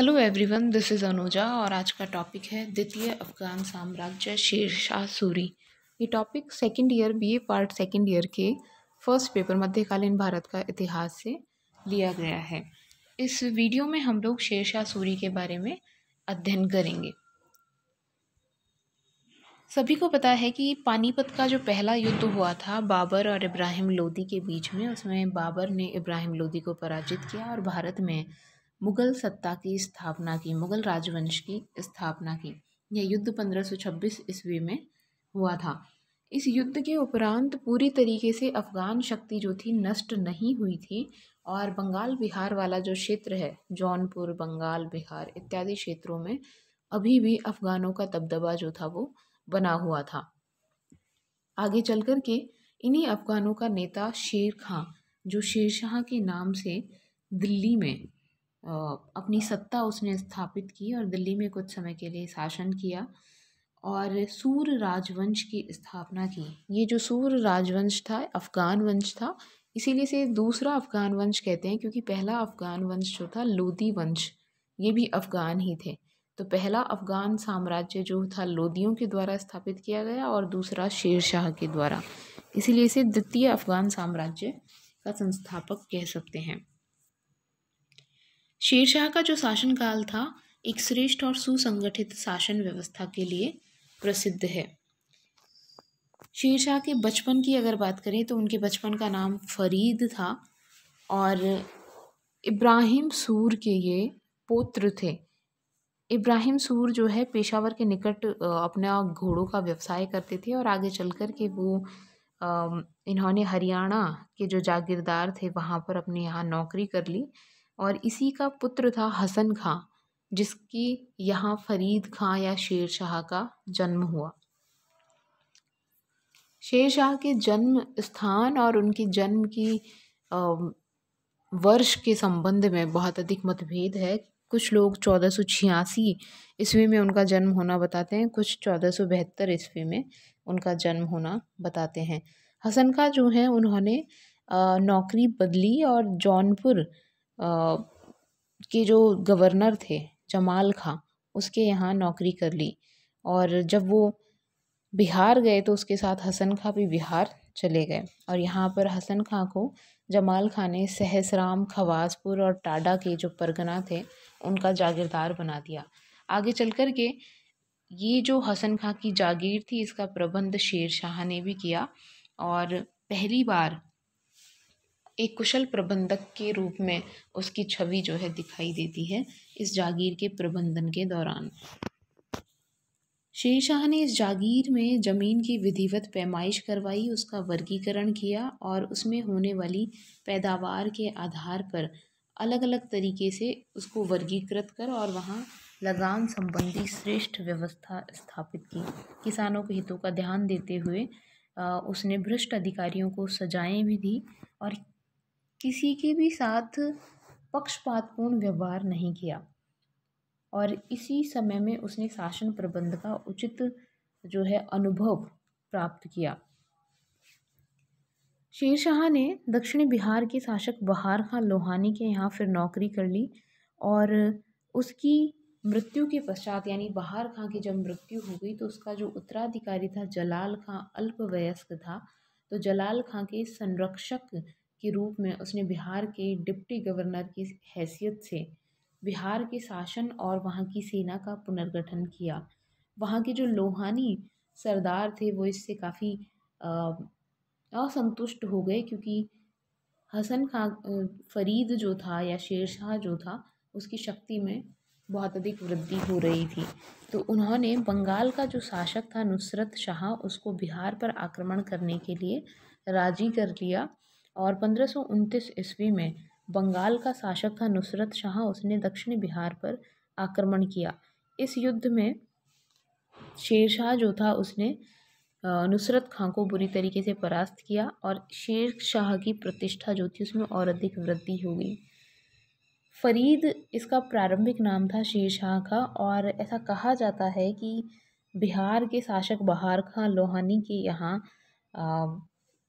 hello everyone this is Anuja और आज का टॉपिक है द्वितीय अफगान साम्राज्य शेरशाह सूरी ये topic second year BA part second year के फर्स्ट पेपर मध्यकालीन भारत का इतिहास से लिया गया है इस वीडियो में हम लोग शेरशाह सूरी के बारे में अध्ययन करेंगे सभी को पता है कि पानीपत का जो पहला युद्ध हुआ था बाबर और इब्राहिम लोदी के बीच में उसमें बाबर ने इब्राहिम लोदी को पराजित किया और भारत में मुग़ल सत्ता की स्थापना की मुग़ल राजवंश की स्थापना की यह युद्ध 1526 ईस्वी में हुआ था इस युद्ध के उपरांत पूरी तरीके से अफ़गान शक्ति जो थी नष्ट नहीं हुई थी और बंगाल बिहार वाला जो क्षेत्र है जौनपुर बंगाल बिहार इत्यादि क्षेत्रों में अभी भी अफ़गानों का दबदबा जो था वो बना हुआ था आगे चल कर के इन्हीं अफ़गानों का नेता शेर खां जो शेरशाह के नाम से दिल्ली में अपनी सत्ता उसने स्थापित की और दिल्ली में कुछ समय के लिए शासन किया और सूर राजवंश की स्थापना की ये जो सूर राजवंश था अफ़गान वंश था इसीलिए इसे दूसरा अफ़गान वंश कहते हैं क्योंकि पहला अफ़गान वंश जो था लोदी वंश ये भी अफ़गान ही थे तो पहला अफ़गान साम्राज्य जो था लोदियों के द्वारा स्थापित किया गया और दूसरा शेर शाह के द्वारा इसीलिए इसे द्वितीय अफ़गान साम्राज्य का संस्थापक कह सकते हैं शेरशाह का जो शासनकाल था एक श्रेष्ठ और सुसंगठित शासन व्यवस्था के लिए प्रसिद्ध है शेरशाह के बचपन की अगर बात करें तो उनके बचपन का नाम फरीद था और इब्राहिम सूर के ये पोत्र थे इब्राहिम सूर जो है पेशावर के निकट अपना घोड़ों का व्यवसाय करते थे और आगे चल कर के वो इन्होंने हरियाणा के जो जागीरदार थे वहाँ पर अपने यहाँ नौकरी कर ली और इसी का पुत्र था हसन खां जिसकी यहाँ फरीद खां या शेर शाह का जन्म हुआ शेर शाह के जन्म स्थान और उनके जन्म की वर्ष के संबंध में बहुत अधिक मतभेद है कुछ लोग चौदह सौ छियासी ईस्वी में उनका जन्म होना बताते हैं कुछ चौदह सौ बहत्तर ईस्वी में उनका जन्म होना बताते हैं हसन का जो हैं उन्होंने नौकरी बदली और जौनपुर के जो गवर्नर थे जमाल खां उसके यहाँ नौकरी कर ली और जब वो बिहार गए तो उसके साथ हसन खां भी बिहार चले गए और यहाँ पर हसन खां को जमाल खां ने सहसराम खवासपुर और टाडा के जो परगना थे उनका जागीरदार बना दिया आगे चल कर के ये जो हसन खां की जागीर थी इसका प्रबंध शेर शाह ने भी किया और पहली बार एक कुशल प्रबंधक के रूप में उसकी छवि जो है दिखाई देती है इस जागीर के प्रबंधन के दौरान शेरशाह ने इस जागीर में ज़मीन की विधिवत पैमाइश करवाई उसका वर्गीकरण किया और उसमें होने वाली पैदावार के आधार पर अलग अलग तरीके से उसको वर्गीकृत कर और वहाँ लगान संबंधी श्रेष्ठ व्यवस्था स्थापित की किसानों के हितों का ध्यान देते हुए उसने भ्रष्ट अधिकारियों को सजाएं भी दी और किसी के भी साथ पक्षपातपूर्ण व्यवहार नहीं किया और इसी समय में उसने शासन प्रबंध का उचित जो है अनुभव प्राप्त किया शेरशाह ने दक्षिण बिहार के शासक बहार खां लोहानी के यहाँ फिर नौकरी कर ली और उसकी मृत्यु के पश्चात यानी बहार खां की जब मृत्यु हो गई तो उसका जो उत्तराधिकारी था जलाल खां अल्पवयस्क था तो जलाल खां के संरक्षक के रूप में उसने बिहार के डिप्टी गवर्नर की हैसियत से बिहार के शासन और वहाँ की सेना का पुनर्गठन किया वहाँ के जो लोहानी सरदार थे वो इससे काफ़ी असंतुष्ट हो गए क्योंकि हसन खां फरीद जो था या शेर शाह जो था उसकी शक्ति में बहुत अधिक वृद्धि हो रही थी तो उन्होंने बंगाल का जो शासक था नुसरत शाह उसको बिहार पर आक्रमण करने के लिए राजी कर लिया और पंद्रह सौ उनतीस ईस्वी में बंगाल का शासक था नुसरत शाह उसने दक्षिणी बिहार पर आक्रमण किया इस युद्ध में शेरशाह जो था उसने नुसरत खां को बुरी तरीके से परास्त किया और शेर शाह की प्रतिष्ठा जो थी उसमें और अधिक वृद्धि हो गई फरीद इसका प्रारंभिक नाम था शेर शाह का और ऐसा कहा जाता है कि बिहार के शासक बहार खां लोहानी के यहाँ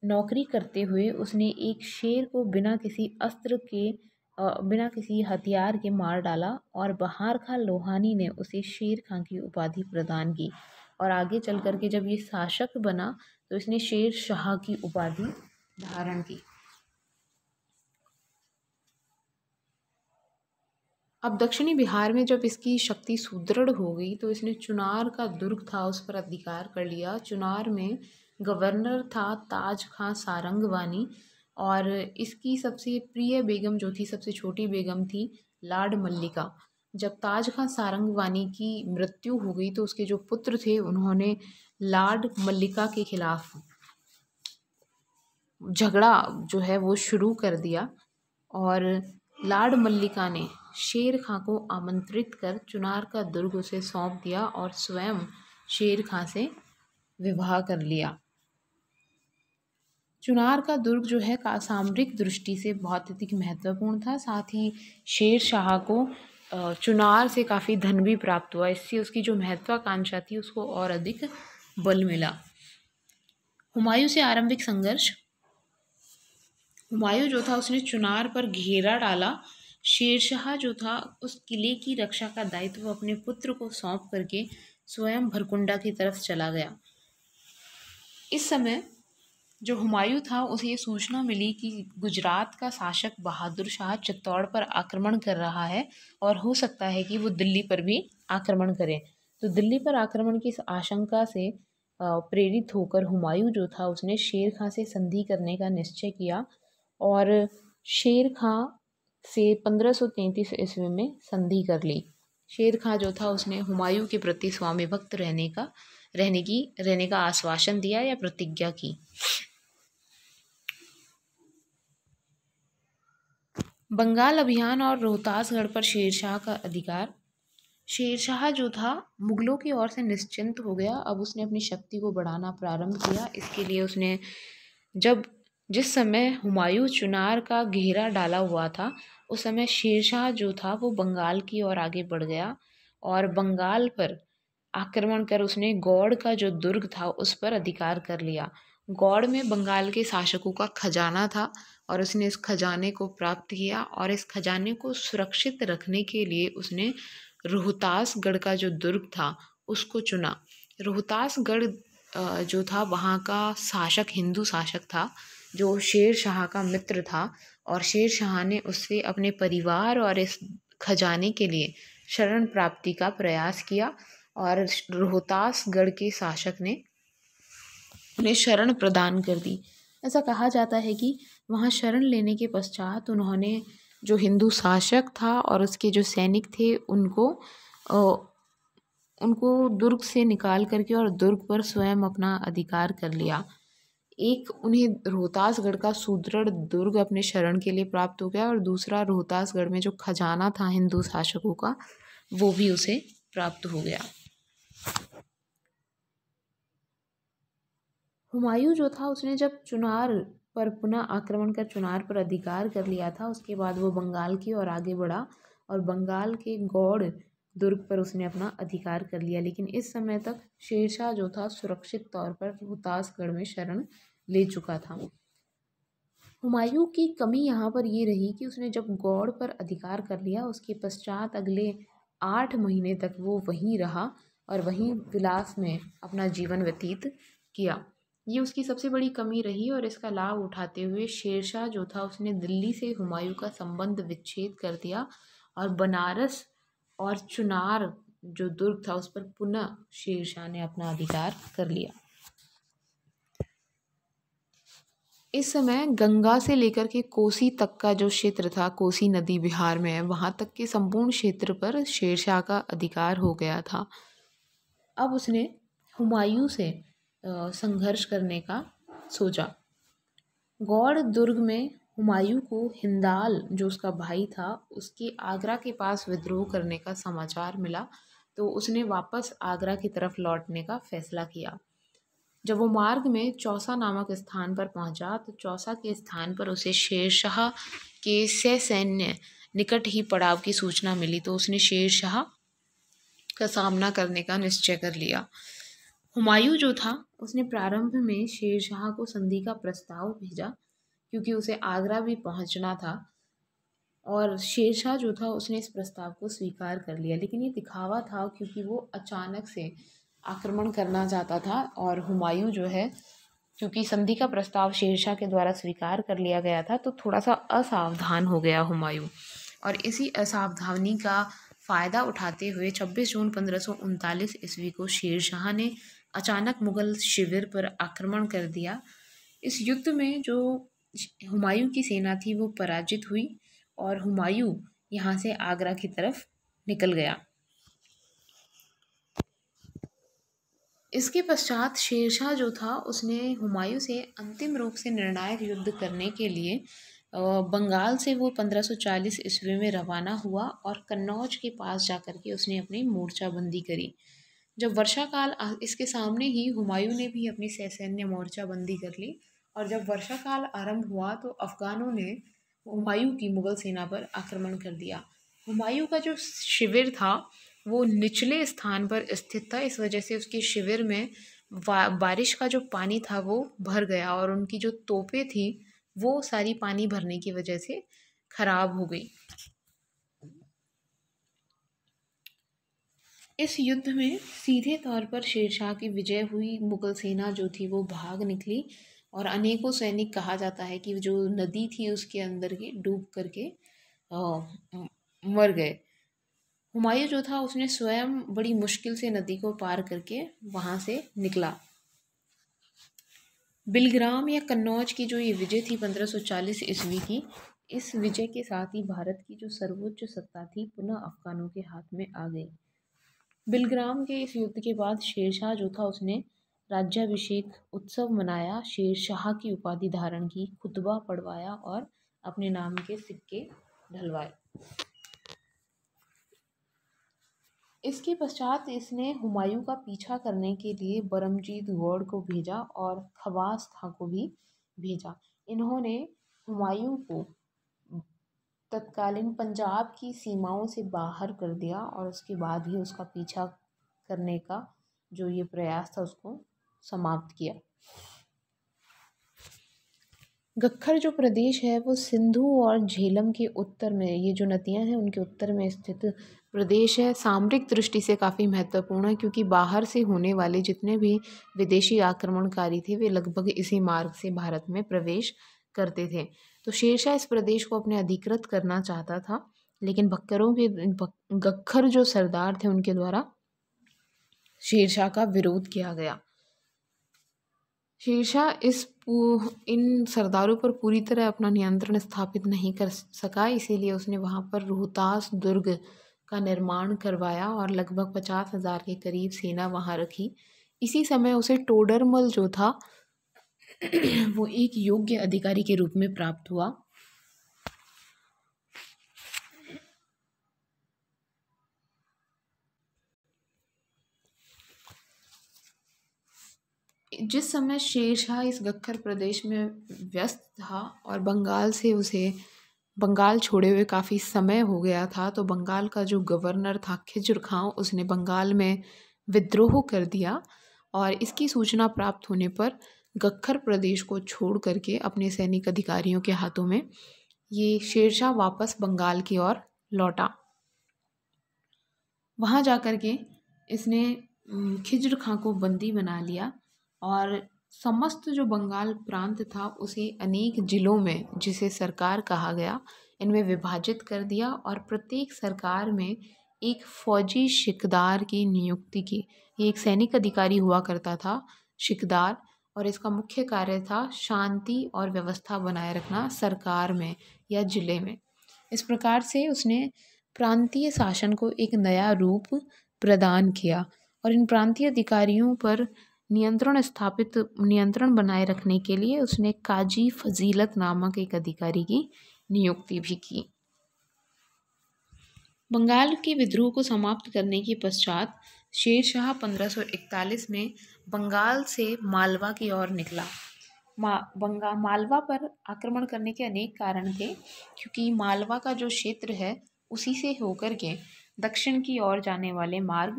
नौकरी करते हुए उसने एक शेर को बिना किसी अस्त्र के बिना किसी हथियार के मार डाला और बहार खां लोहानी ने उसे शेर खां की उपाधि प्रदान की और आगे चल कर के जब ये शासक बना तो इसने शेर शाह की उपाधि धारण की अब दक्षिणी बिहार में जब इसकी शक्ति सुदृढ़ हो गई तो इसने चुनार का दुर्ग था उस पर अधिकार कर लिया चुनार में गवर्नर था ताज खां सारंग वानी और इसकी सबसे प्रिय बेगम जो थी सबसे छोटी बेगम थी लाड मल्लिका जब ताज खां सारंग वानी की मृत्यु हो गई तो उसके जो पुत्र थे उन्होंने लाड मल्लिका के खिलाफ झगड़ा जो है वो शुरू कर दिया और लाड मल्लिका ने शेर खां को आमंत्रित कर चुनार का दुर्ग उसे सौंप दिया और स्वयं शेर खां से विवाह कर लिया चुनार का दुर्ग जो है का सामरिक दृष्टि से बहुत अधिक महत्वपूर्ण था साथ ही शेर शाह को चुनार से काफ़ी धन भी प्राप्त हुआ इससे उसकी जो महत्वाकांक्षा थी उसको और अधिक बल मिला हुमायूं से आरंभिक संघर्ष हुमायूं जो था उसने चुनार पर घेरा डाला शेरशाह जो था उस किले की रक्षा का दायित्व अपने पुत्र को सौंप करके स्वयं भरकुंडा की तरफ चला गया इस समय जो हुमायूं था उसे ये सूचना मिली कि गुजरात का शासक बहादुर शाह चित्तौड़ पर आक्रमण कर रहा है और हो सकता है कि वो दिल्ली पर भी आक्रमण करें तो दिल्ली पर आक्रमण की आशंका से प्रेरित होकर हुमायूं जो था उसने शेर खां से संधि करने का निश्चय किया और शेर खां से पंद्रह सौ तैंतीस ईस्वी में संधि कर ली शेर खां जो था उसने हुमायूं के प्रति स्वामी भक्त रहने का रहने की रहने का आश्वासन दिया या प्रतिज्ञा की बंगाल अभियान और रोहतासगढ़ पर शेरशाह का अधिकार शेरशाह जो था मुगलों की ओर से निश्चिंत हो गया अब उसने अपनी शक्ति को बढ़ाना प्रारंभ किया इसके लिए उसने जब जिस समय हुमायूं चुनार का घेरा डाला हुआ था उस समय शेरशाह जो था वो बंगाल की ओर आगे बढ़ गया और बंगाल पर आक्रमण कर उसने गौड़ का जो दुर्ग था उस पर अधिकार कर लिया गौड़ में बंगाल के शासकों का खजाना था और उसने इस खजाने को प्राप्त किया और इस खजाने को सुरक्षित रखने के लिए उसने रोहतासगढ़ का जो दुर्ग था उसको चुना रोहतासगढ़ जो था वहाँ का शासक हिंदू शासक था जो शेर शाह का मित्र था और शेर शाह ने उससे अपने परिवार और इस खजाने के लिए शरण प्राप्ति का प्रयास किया और रोहतासगढ़ के शासक ने उन्हें शरण प्रदान कर दी ऐसा कहा जाता है कि वहाँ शरण लेने के पश्चात उन्होंने जो हिंदू शासक था और उसके जो सैनिक थे उनको उनको दुर्ग से निकाल करके और दुर्ग पर स्वयं अपना अधिकार कर लिया एक उन्हें रोहतासगढ़ का सुदृढ़ दुर्ग अपने शरण के लिए प्राप्त हो गया और दूसरा रोहतासगढ़ में जो खजाना था हिंदू शासकों का वो भी उसे प्राप्त हो गया हुमायूं जो था उसने जब चुनार पर पुनः आक्रमण कर चुनार पर अधिकार कर लिया था उसके बाद वो बंगाल की ओर आगे बढ़ा और बंगाल के गौड़ दुर्ग पर उसने अपना अधिकार कर लिया लेकिन इस समय तक शेरशाह जो था सुरक्षित तौर पर रोहतासगढ़ में शरण ले चुका था हुमायूं की कमी यहाँ पर ये रही कि उसने जब गौड़ पर अधिकार कर लिया उसके पश्चात अगले आठ महीने तक वो वहीं रहा और वहीं विलास में अपना जीवन व्यतीत किया ये उसकी सबसे बड़ी कमी रही और इसका लाभ उठाते हुए शेरशाह जो था उसने दिल्ली से हुमायूं का संबंध विच्छेद कर दिया और बनारस और चुनार जो दुर्ग था उस पर पुनः शेरशाह ने अपना अधिकार कर लिया इस समय गंगा से लेकर के कोसी तक का जो क्षेत्र था कोसी नदी बिहार में है वहाँ तक के संपूर्ण क्षेत्र पर शेरशाह का अधिकार हो गया था अब उसने हुमायूं से संघर्ष करने का सोचा गौड़ दुर्ग में हुमायूं को हिंदाल जो उसका भाई था उसके आगरा के पास विद्रोह करने का समाचार मिला तो उसने वापस आगरा की तरफ लौटने का फैसला किया जब वो मार्ग में चौसा नामक स्थान पर पहुंचा तो चौसा के स्थान पर उसे शेरशाह के सैन्य निकट ही पड़ाव की सूचना मिली तो उसने शेरशाह का सामना करने का निश्चय कर लिया हुमायूं जो था उसने प्रारंभ में शेरशाह को संधि का प्रस्ताव भेजा क्योंकि उसे आगरा भी पहुंचना था और शेरशाह जो था उसने इस प्रस्ताव को स्वीकार कर लिया लेकिन ये दिखावा था क्योंकि वो अचानक से आक्रमण करना चाहता था और हुमायूं जो है क्योंकि संधि का प्रस्ताव शेरशाह के द्वारा स्वीकार कर लिया गया था तो थोड़ा सा असावधान हो गया हुमायूं और इसी असावधानी का फ़ायदा उठाते हुए 26 जून पंद्रह ईस्वी को शेरशाह ने अचानक मुग़ल शिविर पर आक्रमण कर दिया इस युद्ध में जो हुमायूं की सेना थी वो पराजित हुई और हुमायूं यहाँ से आगरा की तरफ निकल गया इसके पश्चात शेरशाह जो था उसने हुमायूं से अंतिम रूप से निर्णायक युद्ध करने के लिए बंगाल से वो 1540 ईस्वी में रवाना हुआ और कन्नौज के पास जाकर के उसने अपनी मोर्चाबंदी करी जब वर्षा काल इसके सामने ही हुमायूं ने भी अपनी सैसैन्य मोर्चा बंदी कर ली और जब वर्षा काल आरंभ हुआ तो अफ़गानों ने हुमायूं की मुग़ल सेना पर आक्रमण कर दिया हुमायूं का जो शिविर था वो निचले स्थान पर स्थित था इस वजह से उसके शिविर में बारिश का जो पानी था वो भर गया और उनकी जो तोपें थी वो सारी पानी भरने की वजह से ख़राब हो गई इस युद्ध में सीधे तौर पर शेरशाह की विजय हुई मुगल सेना जो थी वो भाग निकली और अनेकों सैनिक कहा जाता है कि जो नदी थी उसके अंदर के डूब करके आ, मर गए हुमायूं जो था उसने स्वयं बड़ी मुश्किल से नदी को पार करके वहाँ से निकला बिलग्राम या कन्नौज की जो ये विजय थी 1540 ईस्वी की इस विजय के साथ ही भारत की जो सर्वोच्च सत्ता थी पुनः अफगानों के हाथ में आ गई बिलग्राम के इस युद्ध के बाद शेरशाह जो था उसने राज्याभिषेक उत्सव मनाया शेरशाह की उपाधि धारण की खुतबा पढ़वाया और अपने नाम के सिक्के ढलवाए इसके पश्चात इसने हुमायूं का पीछा करने के लिए बरमजीत गौड़ को भेजा और खवास खां को भी भेजा इन्होंने हुमायूं को तत्कालीन पंजाब की सीमाओं से बाहर कर दिया और उसके बाद ही उसका पीछा करने का जो ये प्रयास था उसको समाप्त किया गखर जो प्रदेश है वो सिंधु और झेलम के उत्तर में ये जो नदियां हैं उनके उत्तर में स्थित प्रदेश है सामरिक दृष्टि से काफ़ी महत्वपूर्ण है क्योंकि बाहर से होने वाले जितने भी विदेशी आक्रमणकारी थे वे लगभग इसी मार्ग से भारत में प्रवेश करते थे तो शेरशाह इस प्रदेश को अपने अधिकृत करना चाहता था लेकिन बक्करों के गखर जो सरदार थे उनके द्वारा शेरशाह का विरोध किया गया शेरशाह इस इन सरदारों पर पूरी तरह अपना नियंत्रण स्थापित नहीं कर सका इसीलिए उसने वहाँ पर रोहतास दुर्ग का निर्माण करवाया और लगभग पचास हज़ार के करीब सेना वहाँ रखी इसी समय उसे टोडरमल जो था वो एक योग्य अधिकारी के रूप में प्राप्त हुआ जिस समय शेरशाह इस गखर प्रदेश में व्यस्त था और बंगाल से उसे बंगाल छोड़े हुए काफ़ी समय हो गया था तो बंगाल का जो गवर्नर था खिजुर खां उसने बंगाल में विद्रोह कर दिया और इसकी सूचना प्राप्त होने पर गखर प्रदेश को छोड़ करके अपने सैनिक अधिकारियों के हाथों में ये शेरशाह वापस बंगाल की ओर लौटा वहाँ जा कर के इसने खिजर खां को बंदी बना लिया और समस्त जो बंगाल प्रांत था उसे अनेक जिलों में जिसे सरकार कहा गया इनमें विभाजित कर दिया और प्रत्येक सरकार में एक फौजी शिकदार की नियुक्ति की ये एक सैनिक अधिकारी हुआ करता था शिकदार और इसका मुख्य कार्य था शांति और व्यवस्था बनाए रखना सरकार में या ज़िले में इस प्रकार से उसने प्रांतीय शासन को एक नया रूप प्रदान किया और इन प्रांतीय अधिकारियों पर नियंत्रण स्थापित नियंत्रण बनाए रखने के लिए उसने काजी फजीलत नामक एक अधिकारी की नियुक्ति भी की बंगाल के विद्रोह को समाप्त करने के पश्चात शेरशाह इकतालीस में बंगाल से मालवा की ओर निकला मा बंगा मालवा पर आक्रमण करने के अनेक कारण थे क्योंकि मालवा का जो क्षेत्र है उसी से होकर के दक्षिण की ओर जाने वाले मार्ग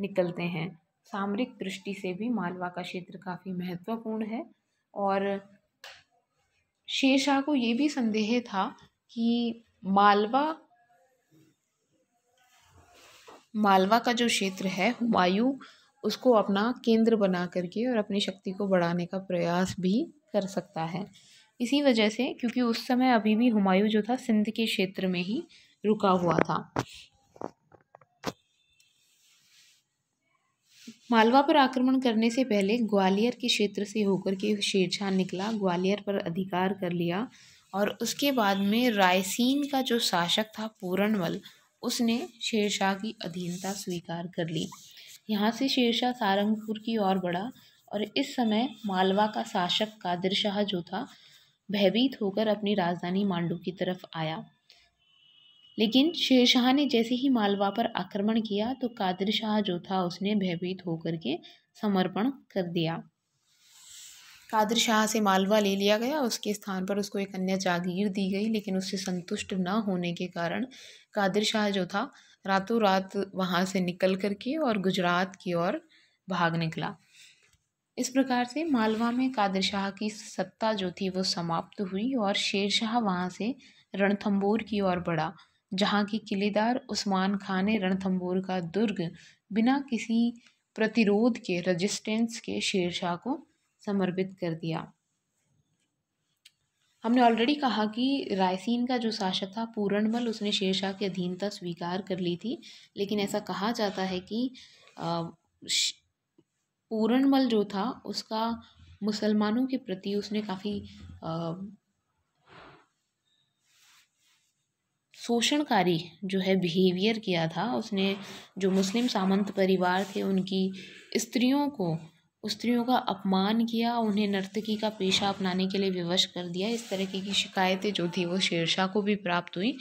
निकलते हैं सामरिक दृष्टि से भी मालवा का क्षेत्र काफ़ी महत्वपूर्ण है और शेरशाह को ये भी संदेह था कि मालवा मालवा का जो क्षेत्र है हुमायूं उसको अपना केंद्र बना करके और अपनी शक्ति को बढ़ाने का प्रयास भी कर सकता है इसी वजह से क्योंकि उस समय अभी भी हुमायूं जो था सिंध के क्षेत्र में ही रुका हुआ था मालवा पर आक्रमण करने से पहले ग्वालियर के क्षेत्र से होकर के शेरशाह निकला ग्वालियर पर अधिकार कर लिया और उसके बाद में रायसीन का जो शासक था पूरनवल उसने शेरशाह की अधीनता स्वीकार कर ली यहाँ से शेरशाह सारंगपुर की ओर बढ़ा और इस समय मालवा का शासक कादिर शाह जो था भयभीत होकर अपनी राजधानी मांडू की तरफ आया लेकिन शेरशाह ने जैसे ही मालवा पर आक्रमण किया तो कादिर शाह जो था उसने भयभीत होकर के समर्पण कर दिया कादिर शाह से मालवा ले लिया गया उसके स्थान पर उसको एक अन्य जागीर दी गई लेकिन उससे संतुष्ट न होने के कारण कादिर शाह जो था रातों रात वहाँ से निकल कर के और गुजरात की ओर भाग निकला इस प्रकार से मालवा में कादिर शाह की सत्ता जो थी वो समाप्त हुई और शेर शाह वहाँ से रणथंबोर की ओर बढ़ा जहाँ की किलेदार उस्मान खान ने रणथंबोर का दुर्ग बिना किसी प्रतिरोध के रेजिस्टेंस के शेर शाह को समर्पित कर दिया हमने ऑलरेडी कहा कि रायसीन का जो शासक था पूरणमल उसने शेरशाह की अधीनता स्वीकार कर ली थी लेकिन ऐसा कहा जाता है कि पूरणमल जो था उसका मुसलमानों के प्रति उसने काफ़ी शोषणकारी जो है बिहेवियर किया था उसने जो मुस्लिम सामंत परिवार थे उनकी स्त्रियों को स्त्रियों का अपमान किया उन्हें नर्तकी का पेशा अपनाने के लिए विवश कर दिया इस तरीके की शिकायतें जो थी वो शेरशाह को भी प्राप्त हुई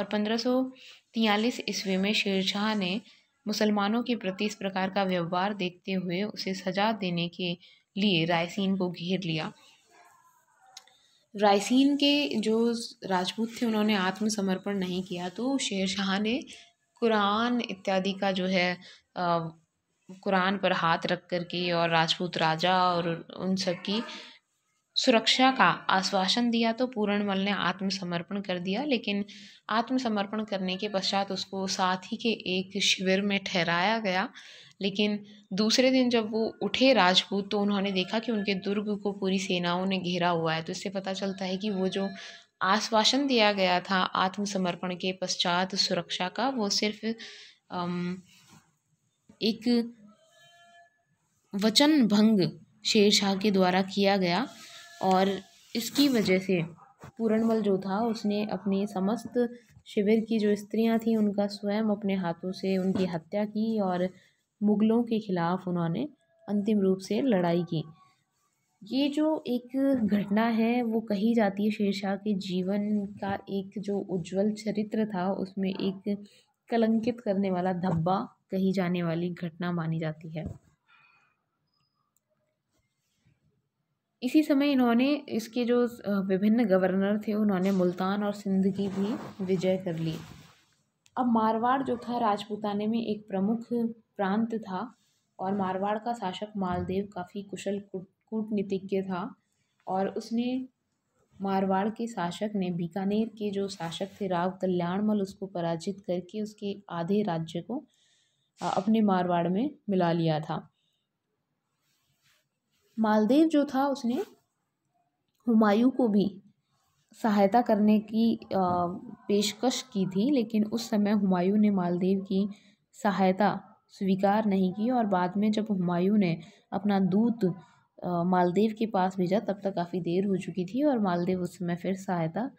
और पंद्रह सौ तियालीस ईस्वी में शेरशाह ने मुसलमानों के प्रति इस प्रकार का व्यवहार देखते हुए उसे सजा देने के लिए रायसीन को घेर लिया रायसीन के जो राजपूत थे उन्होंने आत्मसमर्पण नहीं किया तो शेरशाह ने कुरान इत्यादि का जो है कुरान पर हाथ रख कर के और राजपूत राजा और उन सब की सुरक्षा का आश्वासन दिया तो मल ने आत्मसमर्पण कर दिया लेकिन आत्मसमर्पण करने के पश्चात उसको साथ ही के एक शिविर में ठहराया गया लेकिन दूसरे दिन जब वो उठे राजपूत तो उन्होंने देखा कि उनके दुर्ग को पूरी सेनाओं ने घेरा हुआ है तो इससे पता चलता है कि वो जो आश्वासन दिया गया था आत्मसमर्पण के पश्चात सुरक्षा का वो सिर्फ एक वचन भंग शेर शाह के द्वारा किया गया और इसकी वजह से पूरणमल जो था उसने अपने समस्त शिविर की जो स्त्रियां थीं उनका स्वयं अपने हाथों से उनकी हत्या की और मुग़लों के ख़िलाफ़ उन्होंने अंतिम रूप से लड़ाई की ये जो एक घटना है वो कही जाती है शेरशाह के जीवन का एक जो उज्जवल चरित्र था उसमें एक कलंकित करने वाला धब्बा कही जाने वाली घटना मानी जाती है इसी समय इन्होंने इसके जो विभिन्न गवर्नर थे उन्होंने मुल्तान और सिंध की भी विजय कर ली अब मारवाड़ जो था राजपूताने में एक प्रमुख प्रांत था और मारवाड़ का शासक मालदेव काफ़ी कुशल कूटनीतिज्ञ था और उसने मारवाड़ के शासक ने बीकानेर के जो शासक थे राव कल्याणमल उसको पराजित करके उसके आधे राज्य को अपने मारवाड़ में मिला लिया था मालदेव जो था उसने हुमायूं को भी सहायता करने की पेशकश की थी लेकिन उस समय हुमायूं ने मालदेव की सहायता स्वीकार नहीं की और बाद में जब हुमायूं ने अपना दूत मालदेव के पास भेजा तब तक काफ़ी देर हो चुकी थी और मालदेव उस समय फिर सहायता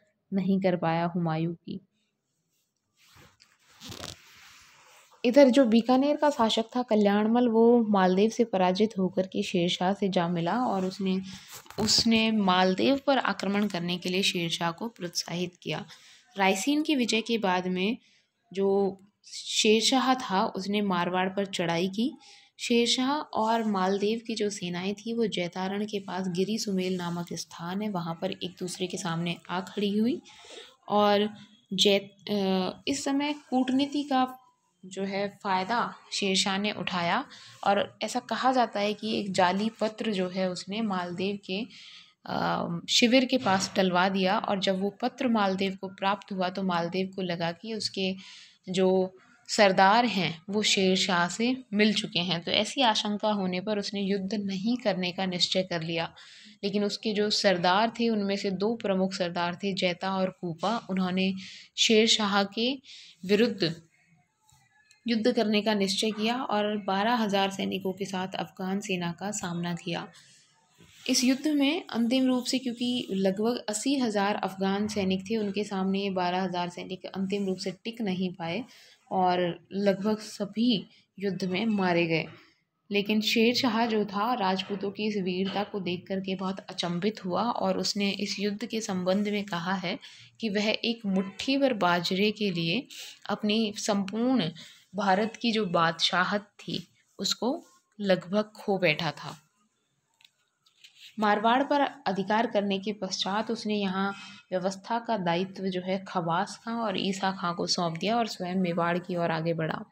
नहीं कर पाया हुमायूं की इधर जो बीकानेर का शासक था कल्याणमल वो मालदेव से पराजित होकर के शेरशाह से जा मिला और उसने उसने मालदेव पर आक्रमण करने के लिए शेरशाह को प्रोत्साहित किया रायसीन की विजय के बाद में जो शेरशाह था उसने मारवाड़ पर चढ़ाई की शेरशाह और मालदेव की जो सेनाएं थी वो जैतारण के पास गिरी सुमेल नामक स्थान है वहाँ पर एक दूसरे के सामने आ खड़ी हुई और जैत इस समय कूटनीति का जो है फ़ायदा शेरशाह ने उठाया और ऐसा कहा जाता है कि एक जाली पत्र जो है उसने मालदेव के शिविर के पास डलवा दिया और जब वो पत्र मालदेव को प्राप्त हुआ तो मालदेव को लगा कि उसके जो सरदार हैं वो शेर शाह से मिल चुके हैं तो ऐसी आशंका होने पर उसने युद्ध नहीं करने का निश्चय कर लिया लेकिन उसके जो सरदार थे उनमें से दो प्रमुख सरदार थे जैता और कूपा उन्होंने शेर शाह के विरुद्ध युद्ध करने का निश्चय किया और बारह हज़ार सैनिकों के साथ अफ़गान सेना का सामना किया इस युद्ध में अंतिम रूप से क्योंकि लगभग अस्सी हज़ार अफ़गान सैनिक थे उनके सामने ये बारह हज़ार सैनिक अंतिम रूप से टिक नहीं पाए और लगभग सभी युद्ध में मारे गए लेकिन शेर शाह जो था राजपूतों की इस वीरता को देख करके बहुत अचंभित हुआ और उसने इस युद्ध के संबंध में कहा है कि वह एक मुट्ठी भर बाजरे के लिए अपनी संपूर्ण भारत की जो बादशाहत थी उसको लगभग खो बैठा था मारवाड़ पर अधिकार करने के पश्चात उसने यहाँ व्यवस्था का दायित्व जो है खवास खां और ईसा खां को सौंप दिया और स्वयं मेवाड़ की ओर आगे बढ़ा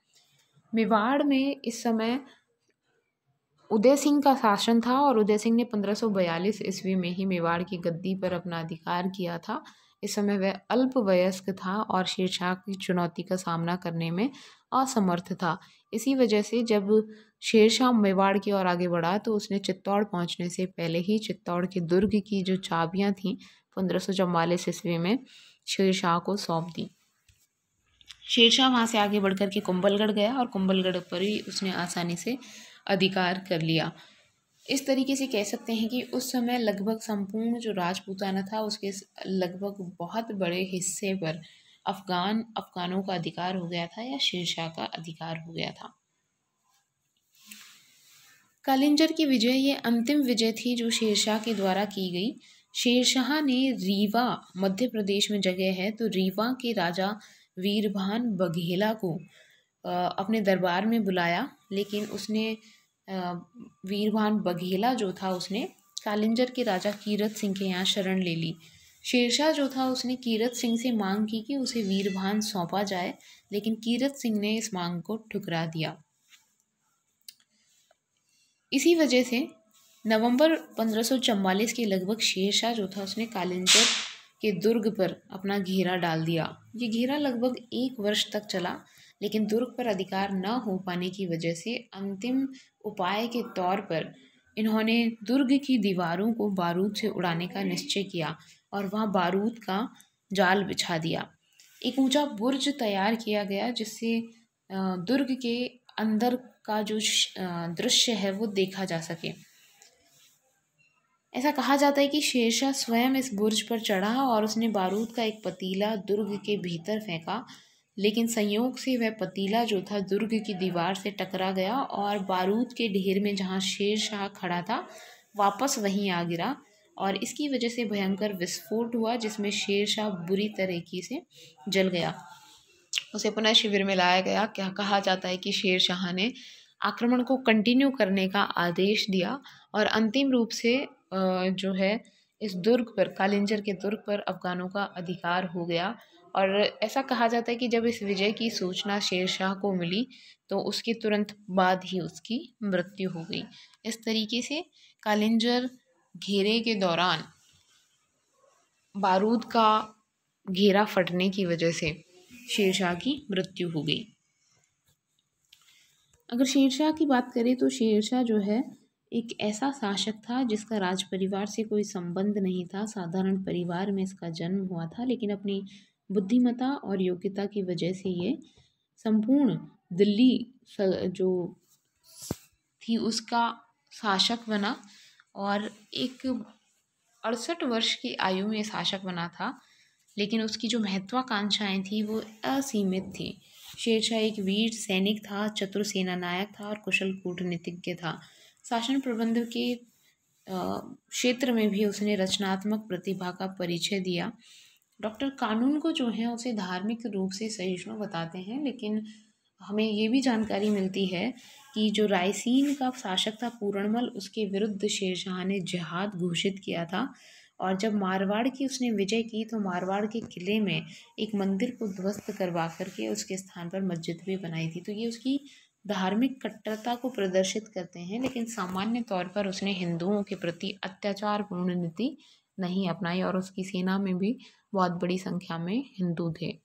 मेवाड़ में इस समय उदय सिंह का शासन था और उदय सिंह ने 1542 ईस्वी में ही मेवाड़ की गद्दी पर अपना अधिकार किया था इस समय वह अल्पवयस्क था और शेरशाह की चुनौती का सामना करने में असमर्थ था इसी वजह से जब शेरशाह मेवाड़ की ओर आगे बढ़ा तो उसने चित्तौड़ पहुंचने से पहले ही चित्तौड़ के दुर्ग की जो चाबियां थीं पंद्रह सौ चौवालीस ईस्वी में शेरशाह को सौंप दी शेरशाह वहाँ से आगे बढ़ के कुंभलगढ़ गया और कुंभलगढ़ पर ही उसने आसानी से अधिकार कर लिया इस तरीके से कह सकते हैं कि उस समय लगभग संपूर्ण जो राजपूताना था उसके लगभग बहुत बड़े हिस्से पर अफगान अफगानों का अधिकार हो गया था या शेरशाह का अधिकार हो गया था कालिंजर की विजय ये अंतिम विजय थी जो शेरशाह के द्वारा की गई शेरशाह ने रीवा मध्य प्रदेश में जगह है तो रीवा के राजा वीरभान बघेला को अपने दरबार में बुलाया लेकिन उसने वीरवान बघेला जो था उसने कालिंजर के राजा कीरत सिंह के यहाँ शरण ले ली शेरशाह जो था उसने कीरत सिंह से मांग की कि उसे वीरभान सौंपा जाए लेकिन कीरत सिंह ने इस मांग को ठुकरा दिया इसी वजह से नवंबर पंद्रह के लगभग शेरशाह जो था उसने कालिंजर के दुर्ग पर अपना घेरा डाल दिया ये घेरा लगभग एक वर्ष तक चला लेकिन दुर्ग पर अधिकार न हो पाने की वजह से अंतिम उपाय के तौर पर इन्होंने दुर्ग की दीवारों को बारूद से उड़ाने का निश्चय किया और वहाँ बारूद का जाल बिछा दिया एक ऊंचा बुर्ज तैयार किया गया जिससे दुर्ग के अंदर का जो दृश्य है वो देखा जा सके ऐसा कहा जाता है कि शेरशाह स्वयं इस बुर्ज पर चढ़ा और उसने बारूद का एक पतीला दुर्ग के भीतर फेंका लेकिन संयोग से वह पतीला जो था दुर्ग की दीवार से टकरा गया और बारूद के ढेर में जहाँ शेर शाह खड़ा था वापस वहीं आ गिरा और इसकी वजह से भयंकर विस्फोट हुआ जिसमें शेर शाह बुरी तरीके से जल गया उसे पुनः शिविर में लाया गया क्या कहा जाता है कि शेर शाह ने आक्रमण को कंटिन्यू करने का आदेश दिया और अंतिम रूप से जो है इस दुर्ग पर कालिंजर के दुर्ग पर अफगानों का अधिकार हो गया और ऐसा कहा जाता है कि जब इस विजय की सूचना शेरशाह को मिली तो उसके तुरंत बाद ही उसकी मृत्यु हो गई इस तरीके से कालिंजर घेरे के दौरान बारूद का घेरा फटने की वजह से शेरशाह की मृत्यु हो गई अगर शेरशाह की बात करें तो शेरशाह जो है एक ऐसा शासक था जिसका राज परिवार से कोई संबंध नहीं था साधारण परिवार में इसका जन्म हुआ था लेकिन अपनी बुद्धिमता और योग्यता की वजह से ये संपूर्ण दिल्ली जो थी उसका शासक बना और एक अड़सठ वर्ष की आयु में शासक बना था लेकिन उसकी जो महत्वाकांक्षाएं थी वो असीमित थी शेरशाह एक वीर सैनिक था चतुर सेना नायक था और कुशल कूटनीतिज्ञ था शासन प्रबंध के क्षेत्र में भी उसने रचनात्मक प्रतिभा का परिचय दिया डॉक्टर कानून को जो है उसे धार्मिक रूप से सहिष्णु बताते हैं लेकिन हमें ये भी जानकारी मिलती है कि जो रायसीन का शासक था पूर्णमल उसके विरुद्ध शेरशाह ने जिहाद घोषित किया था और जब मारवाड़ की उसने विजय की तो मारवाड़ के किले में एक मंदिर को ध्वस्त करवा करके उसके स्थान पर मस्जिद भी बनाई थी तो ये उसकी धार्मिक कट्टरता को प्रदर्शित करते हैं लेकिन सामान्य तौर पर उसने हिंदुओं के प्रति अत्याचार पूर्ण नीति नहीं अपनाई और उसकी सेना में भी बहुत बड़ी संख्या में हिंदू थे